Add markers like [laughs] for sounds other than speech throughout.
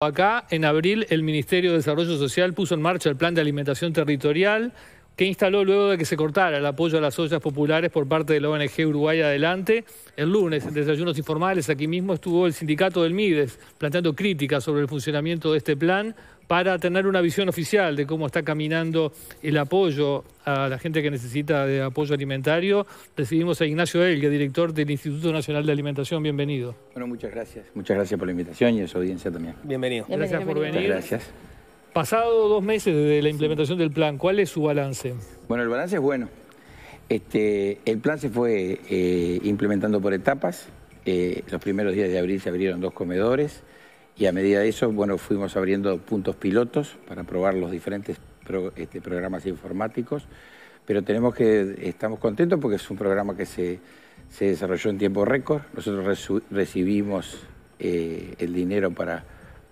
Acá, en abril, el Ministerio de Desarrollo Social puso en marcha el plan de alimentación territorial que instaló luego de que se cortara el apoyo a las ollas populares por parte de la ONG Uruguay Adelante. El lunes, en desayunos informales, aquí mismo estuvo el sindicato del MIDES planteando críticas sobre el funcionamiento de este plan para tener una visión oficial de cómo está caminando el apoyo a la gente que necesita de apoyo alimentario. Recibimos a Ignacio Elgue, director del Instituto Nacional de Alimentación. Bienvenido. Bueno, muchas gracias. Muchas gracias por la invitación y a su audiencia también. Bienvenido. Gracias por venir. gracias. Pasado dos meses desde la implementación del plan, ¿cuál es su balance? Bueno, el balance es bueno. Este, el plan se fue eh, implementando por etapas. Eh, los primeros días de abril se abrieron dos comedores y a medida de eso, bueno, fuimos abriendo puntos pilotos para probar los diferentes este, programas informáticos. Pero tenemos que, estamos contentos porque es un programa que se, desarrolló en tiempo récord. Nosotros recibimos eh, el dinero para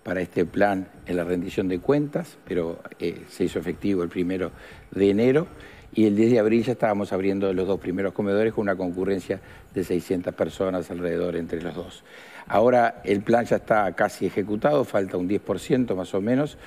para este plan en la rendición de cuentas, pero eh, se hizo efectivo el primero de enero y el 10 de abril ya estábamos abriendo los dos primeros comedores con una concurrencia de 600 personas alrededor entre los dos. Ahora el plan ya está casi ejecutado, falta un 10% más o menos.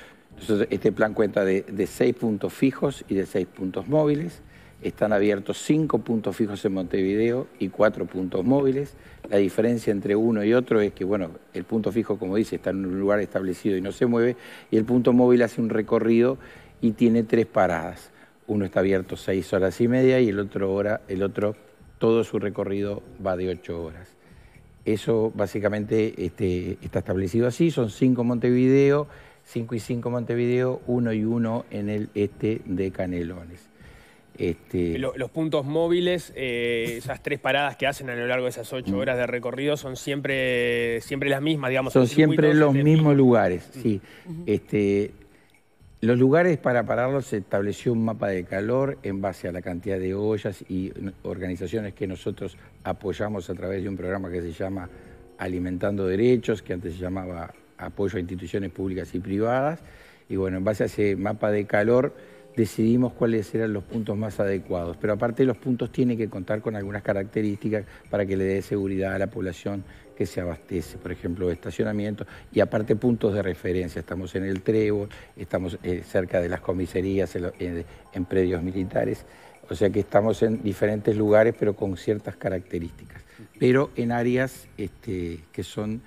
este plan cuenta de, de 6 puntos fijos y de seis puntos móviles. Están abiertos cinco puntos fijos en Montevideo y cuatro puntos móviles. La diferencia entre uno y otro es que, bueno, el punto fijo, como dice, está en un lugar establecido y no se mueve, y el punto móvil hace un recorrido y tiene tres paradas. Uno está abierto seis horas y media y el otro hora, el otro, todo su recorrido va de ocho horas. Eso básicamente este, está establecido así, son cinco Montevideo, cinco y cinco Montevideo, uno y uno en el este de Canelones. Este, los, puntos móviles, eh, esas tres paradas que hacen a lo largo de esas ocho mm. horas de recorrido son siempre, siempre las mismas, digamos. Son siempre los mismos lugares, mm. sí. este, los lugares para pararlos se estableció un mapa de calor en base a la cantidad de ollas y organizaciones que nosotros apoyamos a través de un programa que se llama Alimentando Derechos, que antes se llamaba Apoyo a Instituciones Públicas y Privadas. Y bueno, en base a ese mapa de calor decidimos cuáles eran los puntos más adecuados. Pero aparte los puntos tienen que contar con algunas características para que le dé seguridad a la población que se abastece, por ejemplo, estacionamiento y aparte puntos de referencia. Estamos en el Trevo, estamos eh, cerca de las comisarías, en, predios militares, o sea que estamos en diferentes lugares pero con ciertas características, pero en áreas este, que son...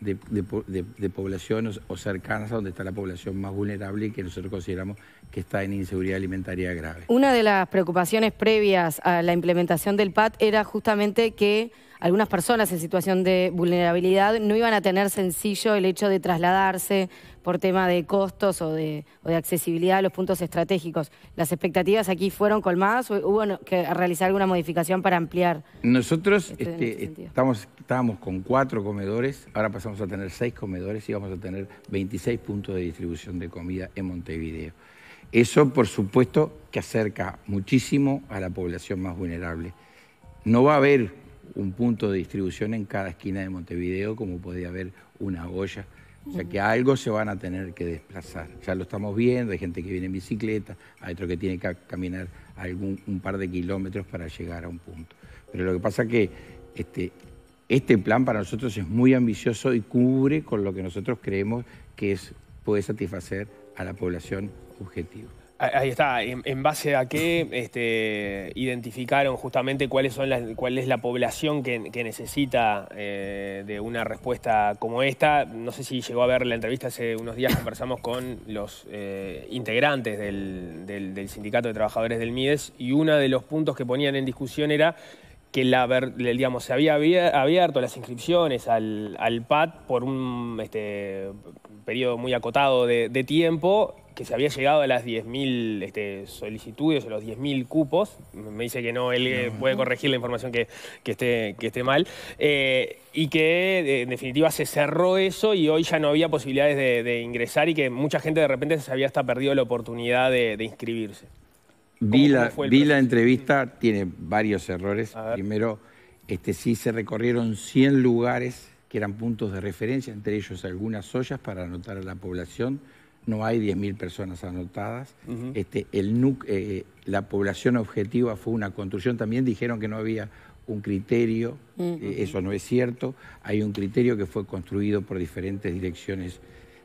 De, población o, o cercanas a donde está la población más vulnerable y que nosotros consideramos que está en inseguridad alimentaria grave. Una de las preocupaciones previas a la implementación del PAT era justamente que algunas personas en situación de vulnerabilidad no iban a tener sencillo el hecho de trasladarse por tema de costos o de, accesibilidad a los puntos estratégicos. ¿Las expectativas aquí fueron colmadas o hubo que realizar alguna modificación para ampliar? Nosotros este, estábamos con cuatro comedores, ahora pasamos a tener seis comedores y vamos a tener 26 puntos de distribución de comida en Montevideo. Eso, por supuesto, que acerca muchísimo a la población más vulnerable. No va a haber un punto de distribución en cada esquina de Montevideo como podría haber una Goya. O sea que algo se van a tener que desplazar. Ya lo estamos viendo, hay gente que viene en bicicleta, hay otro que tiene que caminar algún, un par de kilómetros para llegar a un punto. Pero lo que pasa es que este, este plan para nosotros es muy ambicioso y cubre con lo que nosotros creemos que es puede satisfacer a la población objetivo. Ah, ahí está, en, base a qué [laughs] este, identificaron justamente cuáles son las, cuál es la población que, necesita eh, de una respuesta como esta. No sé si llegó a ver la entrevista hace unos días, conversamos con los eh, integrantes del, del Sindicato de Trabajadores del MIDES y uno de los puntos que ponían en discusión era que la, digamos, se había abierto las inscripciones al, al PAT por un este, periodo muy acotado de, tiempo, que se había llegado a las 10.000 este, solicitudes a los 10.000 cupos. Me dice que no, él eh, puede corregir la información que, que, esté, que esté mal. Eh, y que eh, en definitiva se cerró eso y hoy ya no había posibilidades de, ingresar y que mucha gente de repente se había hasta perdido la oportunidad de inscribirse vi la, entrevista, mm. tiene varios errores. Primero, este, sí se recorrieron 100 lugares que eran puntos de referencia, entre ellos algunas ollas para anotar a la población. No hay 10.000 personas anotadas. este, el eh, la población objetiva fue una construcción. También dijeron que no había un criterio, eh, eso no es cierto. Hay un criterio que fue construido por diferentes direcciones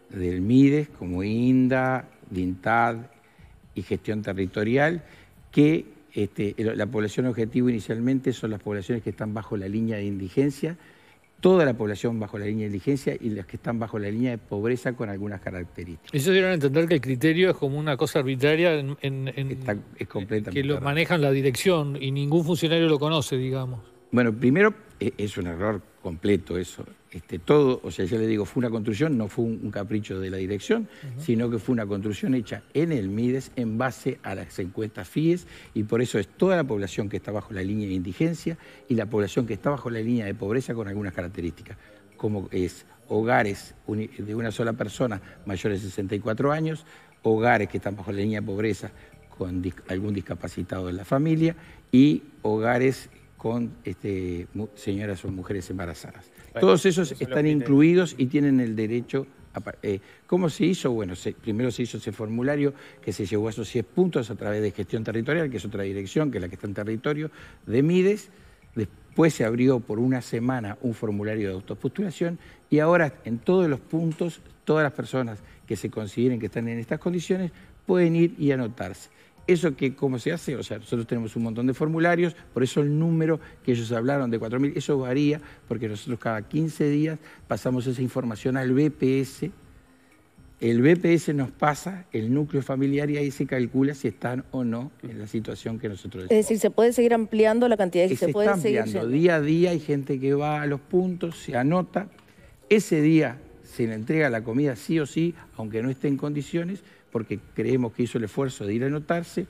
del MIDES, como INDA, DINTAD, y gestión territorial, que este, la población objetivo inicialmente son las poblaciones que están bajo la línea de indigencia, toda la población bajo la línea de indigencia y las que están bajo la línea de pobreza con algunas características. ¿Eso dieron a entender que el criterio es como una cosa arbitraria en, en Está, completamente que lo manejan la dirección y ningún funcionario lo conoce, digamos. Bueno, primero e, es un error completo eso. Este, todo, o sea, ya le digo, fue una construcción, no fue un, capricho de la dirección, sino que fue una construcción hecha en el MIDES en base a las encuestas FIES y por eso es toda la población que está bajo la línea de indigencia y la población que está bajo la línea de pobreza con algunas características, como es hogares de una sola persona mayores de 64 años, hogares que están bajo la línea de pobreza con algún discapacitado en la familia y hogares con este, señoras o mujeres embarazadas. Todos esos están incluidos y tienen el derecho a... Eh, ¿Cómo se hizo? Bueno, primero se hizo ese formulario que se llevó a esos 10 puntos a través de gestión territorial, que es otra dirección, que es la que está en territorio, de Mides. Después se abrió por una semana un formulario de autopostulación y ahora en todos los puntos, todas las personas que se consideren que están en estas condiciones pueden ir y anotarse. Eso que, ¿cómo se hace? O sea, nosotros tenemos un montón de formularios, por eso el número que ellos hablaron de 4.000, eso varía, porque nosotros cada 15 días pasamos esa información al BPS. El BPS nos pasa el núcleo familiar y ahí se calcula si están o no en la situación que nosotros Es decir, se puede seguir ampliando la cantidad que se, puede está seguir ampliando. Día a día hay gente que va a los puntos, se anota. Ese día se le entrega la comida sí o sí, aunque no esté en condiciones porque creemos que hizo el esfuerzo de ir a anotarse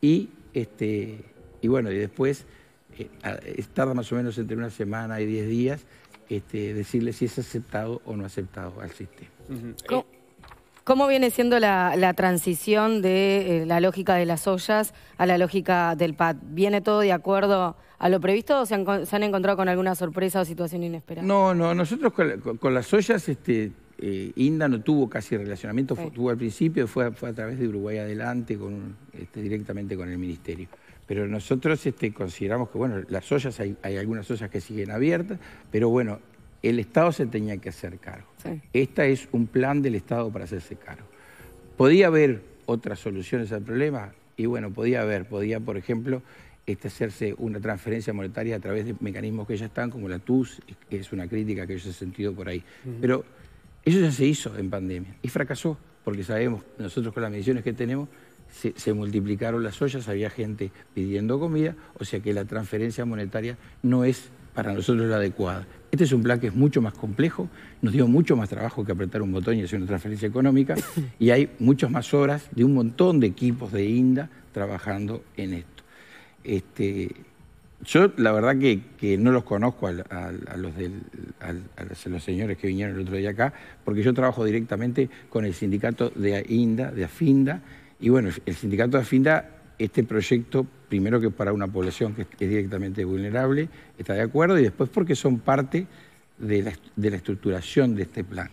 y, este, y bueno, y después eh, tarda más o menos entre una semana y diez días este, decirle si es aceptado o no aceptado al sistema. ¿Cómo, viene siendo la, transición de eh, la lógica de las ollas a la lógica del PAD? ¿Viene todo de acuerdo a lo previsto o se han, encontrado con alguna sorpresa o situación inesperada? No, no, nosotros con, las ollas este, eh, Inda no tuvo casi relacionamiento, tuvo al principio, fue, fue a través de Uruguay Adelante, con, este, directamente con el Ministerio. Pero nosotros este, consideramos que, bueno, las ollas, hay, algunas ollas que siguen abiertas, pero bueno, el Estado se tenía que hacer cargo. Este Esta es un plan del Estado para hacerse cargo. ¿Podía haber otras soluciones al problema? Y bueno, podía haber, podía, por ejemplo, este, hacerse una transferencia monetaria a través de mecanismos que ya están, como la TUS, que es una crítica que yo he sentido por ahí. Pero eso ya se hizo en pandemia y fracasó, porque sabemos, nosotros con las mediciones que tenemos, se, multiplicaron las ollas, había gente pidiendo comida, o sea que la transferencia monetaria no es para nosotros la adecuada. Este es un plan que es mucho más complejo, nos dio mucho más trabajo que apretar un botón y hacer una transferencia económica, y hay muchas más horas de un montón de equipos de INDA trabajando en esto. Este, yo la verdad que, no los conozco a, los señores que vinieron el otro día acá, porque yo trabajo directamente con el sindicato de Ainda, de AFINDA, y bueno, el sindicato de AFINDA, este proyecto, primero que para una población que es directamente vulnerable, está de acuerdo, y después porque son parte de la estructuración de este plan.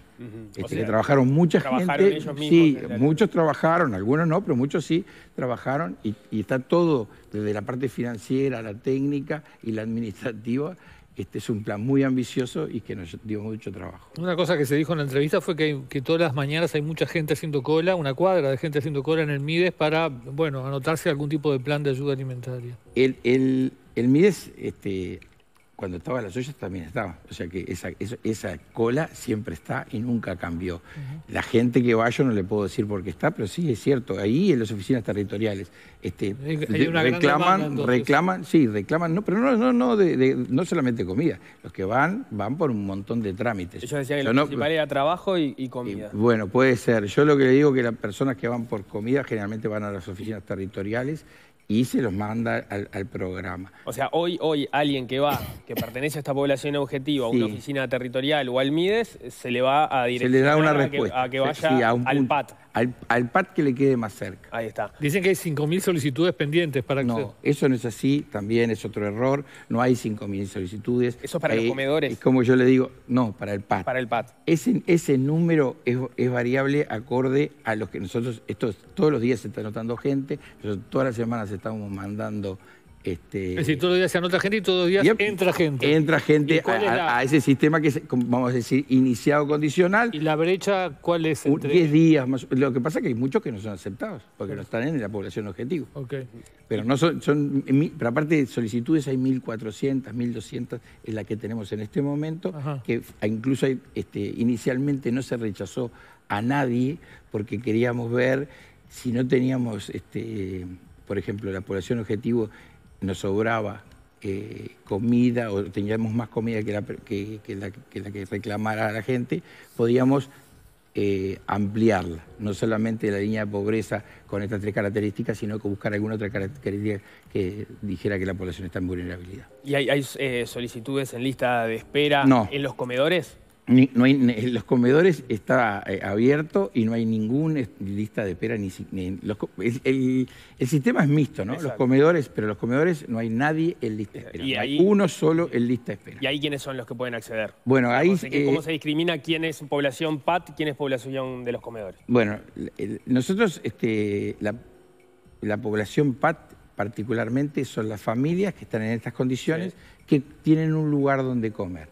Este, que trabajaron mucha gente. sí, muchos trabajaron, algunos no, pero muchos sí trabajaron y, está todo, desde la parte financiera, la técnica y la administrativa. Este es un plan muy ambicioso y que nos dio mucho trabajo. Una cosa que se dijo en la entrevista fue que, todas las mañanas hay mucha gente haciendo cola, una cuadra de gente haciendo cola en el MIDES para, bueno, anotarse algún tipo de plan de ayuda alimentaria. El, el, el MIDES este, cuando estaba las ollas también estaba. O sea que esa, cola siempre está y nunca cambió. La gente que va, yo no le puedo decir por qué está, pero sí es cierto, ahí en las oficinas territoriales este, una reclaman, reclaman, sí, reclaman, no, pero no, no, no, no solamente comida. Los que van, van por un montón de trámites. Yo decía que lo principal era trabajo y, comida. bueno, puede ser. Yo lo que le digo que las personas que van por comida generalmente van a las oficinas territoriales y se los manda al, programa. O sea, hoy, hoy alguien que va, que pertenece a esta población objetiva, a una oficina territorial o al MIDES, se le va a direccionar una a, respuesta. Que, vaya al PAT al, PAT que le quede más cerca. Ahí está. Dicen que hay 5.000 solicitudes pendientes para No, eso no es así, también es otro error. No hay 5.000 solicitudes. Eso es para los eh, comedores. Es como yo le digo, no, para el PAT. Para el PAT. Ese, ese número es, variable acorde a los que nosotros, todos los días se está anotando gente, todas las semanas estamos mandando este, es decir, todos los días se anota gente y todos los días entra gente. Entra gente a, ese sistema que vamos a decir, iniciado condicional. ¿Y la brecha cuál es? 10 días más. Lo que pasa es que hay muchos que no son aceptados, porque no están en la población objetivo. Pero no son, pero aparte de solicitudes hay 1.400, 1.200, en la que tenemos en este momento, que incluso este, inicialmente no se rechazó a nadie porque queríamos ver si no teníamos, este, por ejemplo, la población objetivo nos sobraba eh, comida o teníamos más comida que la que, que la, reclamara la gente, podíamos eh, ampliarla, no solamente la línea de pobreza con estas tres características, sino que buscar alguna otra característica que dijera que la población está en vulnerabilidad. ¿Y hay, eh, solicitudes en lista de espera en los comedores? no hay, los comedores está eh, abierto y no hay ninguna lista de espera. Ni, el, sistema es mixto, ¿no? Los comedores, pero los comedores no hay nadie en lista de eh, espera. hay uno solo en lista de espera. ¿Y ahí quiénes son los que pueden acceder? Bueno, ahí... ¿Cómo eh, se, discrimina quién es población PAT, quién es población de los comedores? Bueno, nosotros, este, la, población PAT particularmente son las familias que están en estas condiciones que tienen un lugar donde comer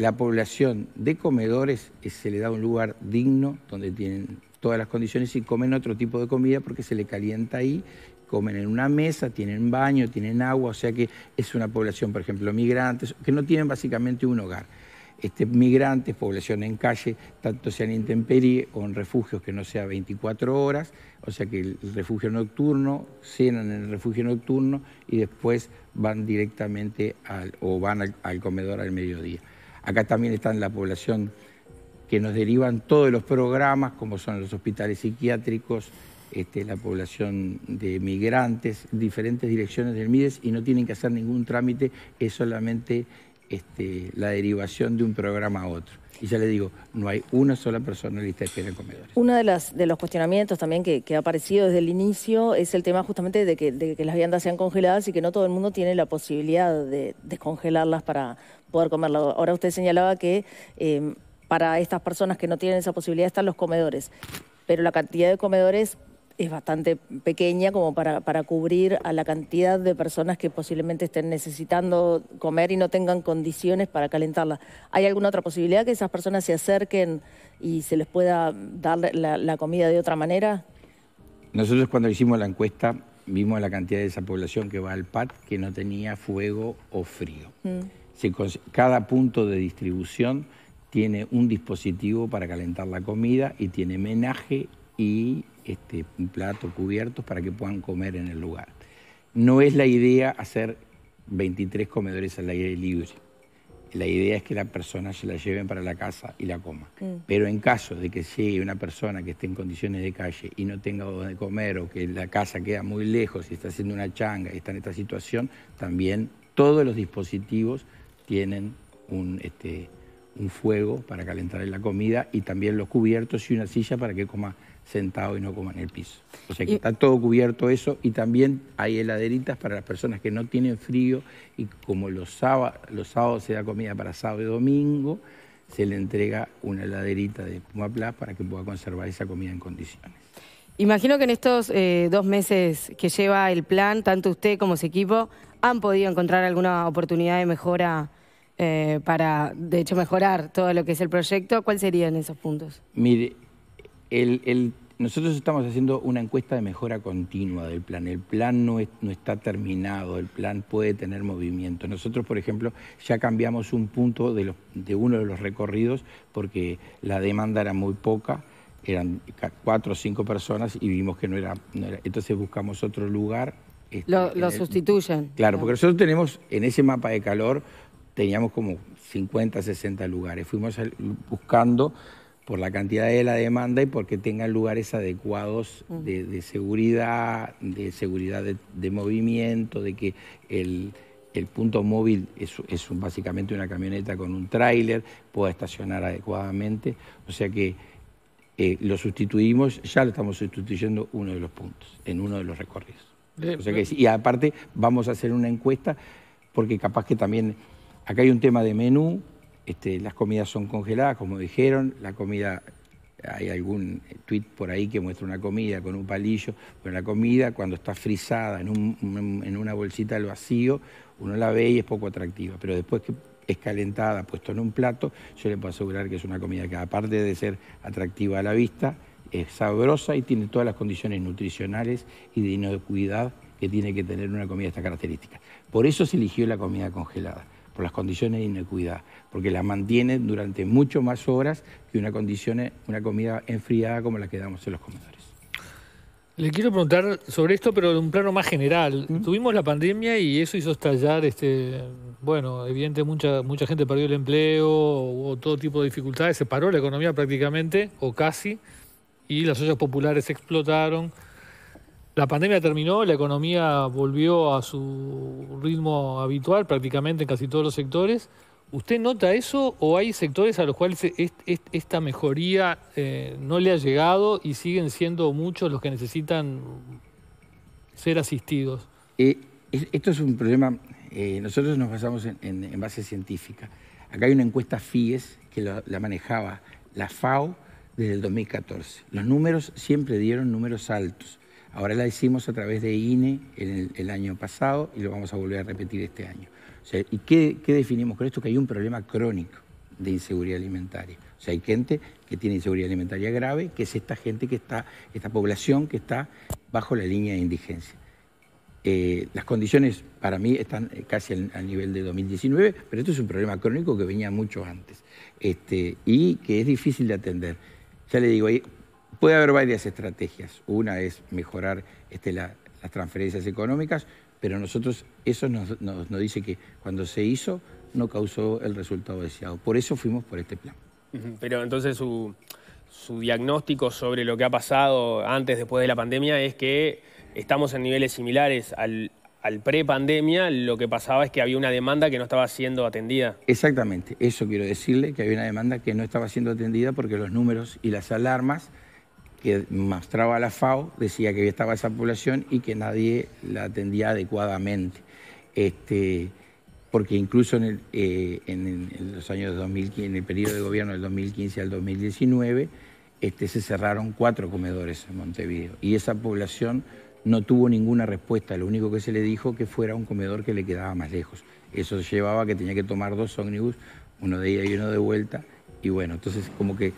la población de comedores eh, se le da un lugar digno donde tienen todas las condiciones y comen otro tipo de comida porque se le calienta ahí, comen en una mesa, tienen baño, tienen agua, o sea que es una población, por ejemplo, migrantes, que no tienen básicamente un hogar. Este, migrantes, población en calle, tanto sean intemperie o en refugios que no sea 24 horas, o sea que el refugio nocturno, cenan en el refugio nocturno y después van directamente o van al comedor al mediodía. Acá también está la población que nos derivan todos los programas, como son los hospitales psiquiátricos, este, la población de migrantes, diferentes direcciones del MIDES, y no tienen que hacer ningún trámite, es solamente este, la derivación de un programa a otro. Y ya le digo, no hay una sola persona en lista de espera en comedores. Uno de, las, los cuestionamientos también que, ha aparecido desde el inicio es el tema justamente de que, de que, las viandas sean congeladas y que no todo el mundo tiene la posibilidad de descongelarlas para, poder comerlo. Ahora usted señalaba que em, para estas personas que no tienen esa posibilidad están los comedores, pero la cantidad de comedores es bastante pequeña como para, cubrir a la cantidad de personas que posiblemente estén necesitando comer y no tengan condiciones para calentarla. ¿Hay alguna otra posibilidad que esas personas se acerquen y se les pueda dar la, comida de otra manera? Nosotros cuando hicimos la encuesta vimos la cantidad de esa población que va al PAT que no tenía fuego o frío. Mm cada punto de distribución tiene un dispositivo para calentar la comida y tiene menaje y este, plato cubiertos para que puedan comer en el lugar. No es la idea hacer 23 comedores al aire libre. La idea es que la persona se la lleven para la casa y la coma. Mm. Pero en caso de que llegue una persona que esté en condiciones de calle y no tenga donde comer o que la casa queda muy lejos y está haciendo una changa y está en esta situación, también todos los dispositivos tienen un, este, un fuego para calentar la comida y también los cubiertos y una silla para que coma sentado y no coma en el piso. O sea que está todo cubierto eso y también hay heladeritas para las personas que no tienen frío y como los, sábados, los sábados se da comida para sábado y domingo, se le entrega una heladerita de plas para que pueda conservar esa comida en condiciones. Imagino que en estos eh, dos meses que lleva el plan, tanto usted como su equipo han podido encontrar alguna oportunidad de mejora eh, para, de hecho, mejorar todo lo que es el proyecto, ¿cuáles serían esos puntos? Mire, el, nosotros estamos haciendo una encuesta de mejora continua del plan. El plan no, está terminado, el plan puede tener movimiento. Nosotros, por ejemplo, ya cambiamos un punto de, uno de los recorridos porque la demanda era muy poca eran cuatro o cinco personas y vimos que no era, entonces buscamos otro lugar. Este, lo, sustituyen. claro, porque nosotros tenemos en ese mapa de calor teníamos como 50, 60 lugares. Fuimos buscando por la cantidad de la demanda y porque tengan lugares adecuados de, seguridad, de seguridad de, movimiento, de que el, punto móvil es, básicamente una camioneta con un tráiler, pueda estacionar adecuadamente. O sea que eh, lo sustituimos, ya lo estamos sustituyendo uno de los puntos, en uno de los recorridos. y aparte vamos a hacer una encuesta porque capaz que también Acá hay un tema de menú, este, las comidas son congeladas, como dijeron, la comida, hay algún tweet por ahí que muestra una comida con un palillo, pero la comida cuando está frisada en, una bolsita al vacío, uno la ve y es poco atractiva, pero después que es calentada, puesto en un plato, yo le puedo asegurar que es una comida que aparte de ser atractiva a la vista, es sabrosa y tiene todas las condiciones nutricionales y de inocuidad que tiene que tener una comida de estas características. Por eso se eligió la comida congelada por las condiciones de inequidad, porque las mantienen durante mucho más horas que una, condición, una comida enfriada como la que damos en los comedores. Le quiero preguntar sobre esto, pero de un plano más general. ¿Mm? Tuvimos la pandemia y eso hizo estallar, este, bueno, evidente, mucha, mucha gente perdió el empleo, hubo todo tipo de dificultades, se paró la economía prácticamente, o casi, y las ollas populares explotaron. La pandemia terminó, la economía volvió a su ritmo habitual prácticamente en casi todos los sectores. ¿Usted nota eso o hay sectores a los cuales esta mejoría eh, no le ha llegado y siguen siendo muchos los que necesitan ser asistidos? Eh, esto es un problema, eh, nosotros nos basamos en, base científica. Acá hay una encuesta FIES que la manejaba la FAO desde el 2014. Los números siempre dieron números altos. Ahora la hicimos a través de INE el, año pasado y lo vamos a volver a repetir este año. ¿Y qué, definimos con esto? Que hay un problema crónico de inseguridad alimentaria. O sea, hay gente que tiene inseguridad alimentaria grave, que es esta gente que está, esta población que está bajo la línea de indigencia. Eh, las condiciones para mí están eh, casi al, nivel de 2019, pero esto es un problema crónico que venía mucho antes este, y que es difícil de atender. Ya le digo, hay Puede haber varias estrategias. Una es mejorar este, las transferencias económicas, pero nosotros eso nos, dice que cuando se hizo no causó el resultado deseado. Por eso fuimos por este plan. Pero entonces su, diagnóstico sobre lo que ha pasado antes, después de la pandemia, es que estamos en niveles similares al, al pre-pandemia, lo que pasaba es que había una demanda que no estaba siendo atendida. Exactamente, eso quiero decirle, que había una demanda que no estaba siendo atendida porque los números y las alarmas que mostraba la FAO decía que estaba esa población y que nadie la atendía adecuadamente. Este, porque incluso en, el, eh, los años 2015, en el periodo de gobierno del 2015 al 2019, este, se cerraron cuatro comedores en Montevideo y esa población no tuvo ninguna respuesta, lo único que se le dijo que fuera un comedor que le quedaba más lejos. Eso llevaba que tenía que tomar dos ómnibus, uno de ida y uno de vuelta, y bueno, entonces como que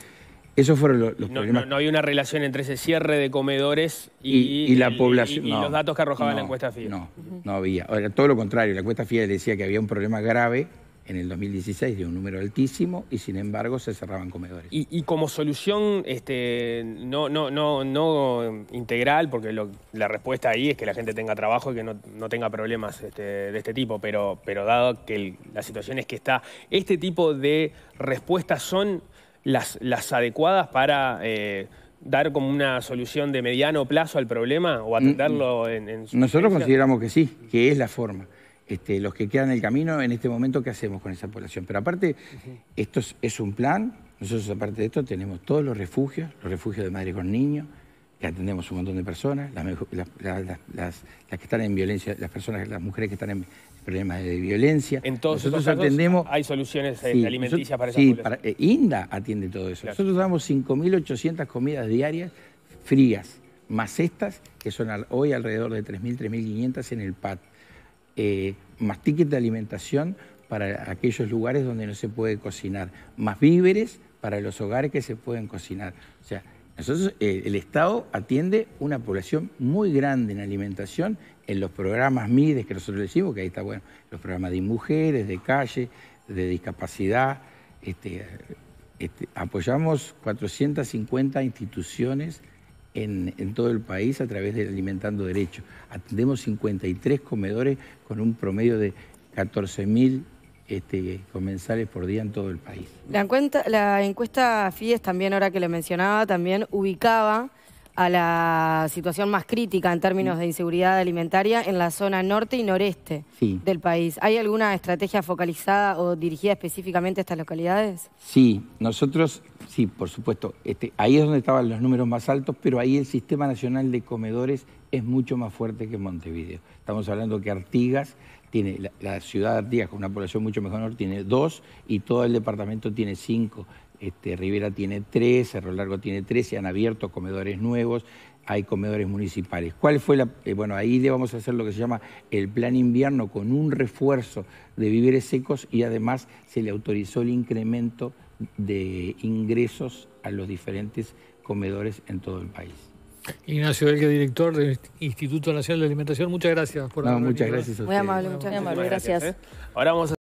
fueron los, no, problemas. hay una relación entre ese cierre de comedores y, la población. Y, los datos que arrojaba la encuesta FIA. No, no había. todo lo contrario, la encuesta FIA decía que había un problema grave en el 2016 de un número altísimo y sin embargo se cerraban comedores. Y, como solución este, no, no, no, no integral, porque la respuesta ahí es que la gente tenga trabajo y que no, tenga problemas este, de este tipo, pero, pero dado que la situación es que está, ¿este tipo de respuestas son las, adecuadas para eh, dar como una solución de mediano plazo al problema o mm, atenderlo mm. en, su su Nosotros consideramos que sí, que es la forma. Este, los que quedan en el camino, en este momento, ¿qué hacemos con esa población? Pero aparte, esto es, es, un plan. Nosotros, aparte de esto, tenemos todos los refugios, los refugios de madres con niños, que atendemos un montón de personas, las, que están en violencia, las personas, las mujeres que están en problemas de violencia. Entonces, nosotros atendemos, hay soluciones eh, alimenticias para eso Sí, eh, INDA atiende todo eso. Nosotros damos 5.800 comidas diarias frías, más estas, que son hoy alrededor de 3.000, 3.500 en el PAD. Eh, más tickets de alimentación para aquellos lugares donde no se puede cocinar, más víveres para los hogares que se pueden cocinar. O sea, nosotros, eh, el Estado atiende una población muy grande en alimentación en los programas MIDES que nosotros decimos, que ahí está, bueno, los programas de mujeres, de calle, de discapacidad. Este, este, apoyamos 450 instituciones en, en, todo el país a través de Alimentando Derecho. Atendemos 53 comedores con un promedio de 14.000 este, comensales por día en todo el país. La, encuesta, la encuesta FIDES también, ahora que lo mencionaba, también ubicaba a la situación más crítica en términos de inseguridad alimentaria en la zona norte y noreste del país. ¿Hay alguna estrategia focalizada o dirigida específicamente a estas localidades? Sí, nosotros, sí, por supuesto, este, ahí es donde estaban los números más altos, pero ahí el Sistema Nacional de Comedores es mucho más fuerte que en Montevideo. Estamos hablando que Artigas la, ciudad de Artigas con una población mucho mejor, tiene dos y todo el departamento tiene cinco. Este, Rivera tiene tres, Cerro Largo tiene tres, se han abierto comedores nuevos, hay comedores municipales. ¿Cuál fue la...? Eh, bueno, ahí le vamos a hacer lo que se llama el plan invierno con un refuerzo de víveres secos y además se le autorizó el incremento de ingresos a los diferentes comedores en todo el país. Ignacio Velga, director del Instituto Nacional de Alimentación. Muchas gracias por no, muchas gracias a Muy amable, muchas Muy amable, gracias. ¿eh? Ahora vamos a